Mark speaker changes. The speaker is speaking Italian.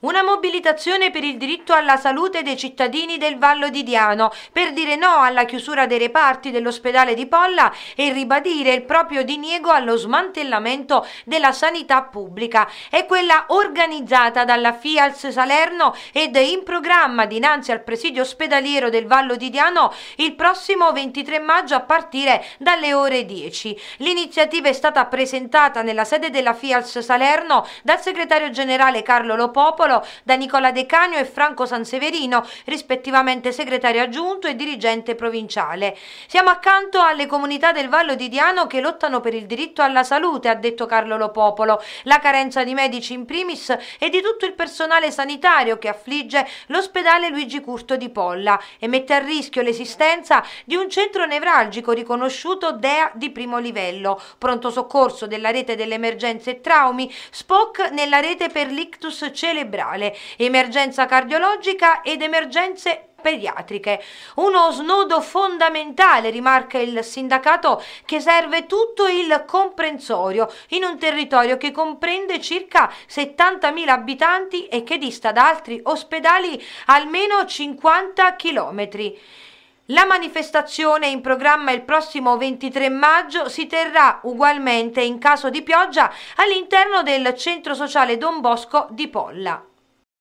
Speaker 1: Una mobilitazione per il diritto alla salute dei cittadini del Vallo di Diano per dire no alla chiusura dei reparti dell'ospedale di Polla e ribadire il proprio diniego allo smantellamento della sanità pubblica. È quella organizzata dalla FIALS Salerno ed è in programma dinanzi al presidio ospedaliero del Vallo di Diano il prossimo 23 maggio a partire dalle ore 10. L'iniziativa è stata presentata nella sede della FIALS Salerno dal segretario generale Carlo Lopopolo Piccolo, da Nicola De Canio e Franco Sanseverino, rispettivamente segretario aggiunto e dirigente provinciale. Siamo accanto alle comunità del Vallo di Diano che lottano per il diritto alla salute, ha detto Carlo Lopopolo, la carenza di medici in primis e di tutto il personale sanitario che affligge l'ospedale Luigi Curto di Polla e mette a rischio l'esistenza di un centro nevralgico riconosciuto DEA di primo livello, pronto soccorso della rete delle emergenze e traumi, SPOC nella rete per l'ictus celebrale cerebrale, emergenza cardiologica ed emergenze pediatriche. Uno snodo fondamentale, rimarca il sindacato, che serve tutto il comprensorio in un territorio che comprende circa 70.000 abitanti e che dista da altri ospedali almeno 50 km. La manifestazione in programma il prossimo 23 maggio si terrà ugualmente in caso di pioggia all'interno del centro sociale Don Bosco di Polla.